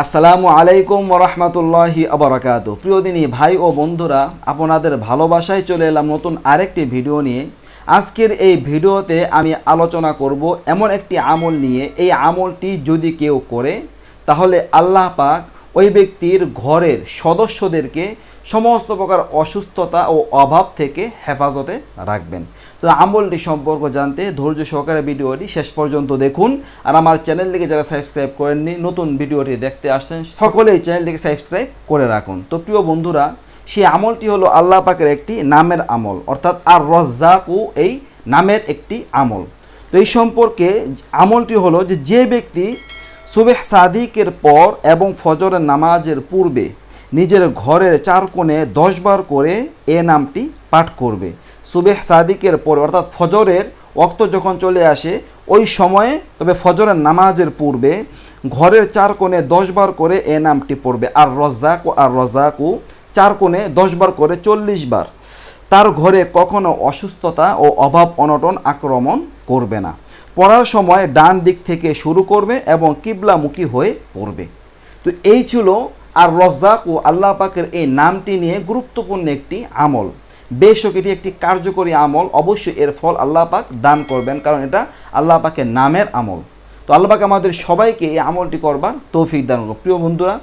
আসসালামু আলাইকুম ওরহমতুল্লাহি আবরাকাত প্রিয় দিনী ভাই ও বন্ধুরা আপনাদের ভালোবাসায় চলে এলাম নতুন আরেকটি ভিডিও নিয়ে আজকের এই ভিডিওতে আমি আলোচনা করব এমন একটি আমল নিয়ে এই আমলটি যদি কেউ করে তাহলে আল্লাহ পাক ওই ব্যক্তির ঘরের সদস্যদেরকে সমস্ত প্রকার অসুস্থতা ও অভাব থেকে হেফাজতে রাখবেন তো আমলটি সম্পর্ক জানতে ধৈর্য সহকারে ভিডিওটি শেষ পর্যন্ত দেখুন আর আমার চ্যানেলটিকে যারা সাবস্ক্রাইব করেননি নতুন ভিডিওটি দেখতে আসছেন সকলেই চ্যানেলটিকে সাবস্ক্রাইব করে রাখুন তো প্রিয় বন্ধুরা সেই আমলটি হলো আল্লাহ পাকের একটি নামের আমল অর্থাৎ আর রজ্জাকু এই নামের একটি আমল তো এই সম্পর্কে আমলটি হলো যে যে ব্যক্তি সুবেহ সাদিকের পর এবং ফজরের নামাজের পূর্বে নিজের ঘরের চার কোণে দশবার করে এ নামটি পাঠ করবে সুবেহ সাদিকের পর অর্থাৎ ফজরের অক্ত যখন চলে আসে ওই সময়ে তবে ফজরের নামাজের পূর্বে ঘরের চার কোণে দশবার করে এ নামটি পড়বে আর রজ্জাকু আর রজাকু চার কোণে দশবার করে চল্লিশ বার তার ঘরে কখনো অসুস্থতা ও অভাব অনটন আক্রমণ করবে না পড়ার সময় ডান দিক থেকে শুরু করবে এবং কিবলামুখী হয়ে পড়বে তো এই ছিল আর রজ্জাক ও আল্লাহ পাকের এই নামটি নিয়ে গুরুত্বপূর্ণ একটি আমল বেশক এটি একটি কার্যকরী আমল অবশ্যই এর ফল আল্লাহ পাক দান করবেন কারণ এটা আল্লাহ পাকের নামের আমল তো আল্লাপাক আমাদের সবাইকে এই আমলটি করবার তৌফিক দান করুন প্রিয় বন্ধুরা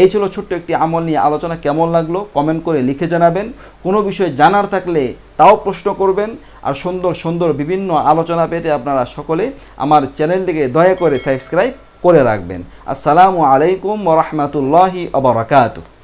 এই ছিল ছোট্ট একটি আমল নিয়ে আলোচনা কেমন লাগলো কমেন্ট করে লিখে জানাবেন কোনো বিষয়ে জানার থাকলে তাও প্রশ্ন করবেন আর সুন্দর সুন্দর বিভিন্ন আলোচনা পেতে আপনারা সকলে আমার চ্যানেলটিকে দয়া করে সাবস্ক্রাইব করে রাখবেন আসসালামু আলাইকুম রহমতুল্লাহি আবরাকাতু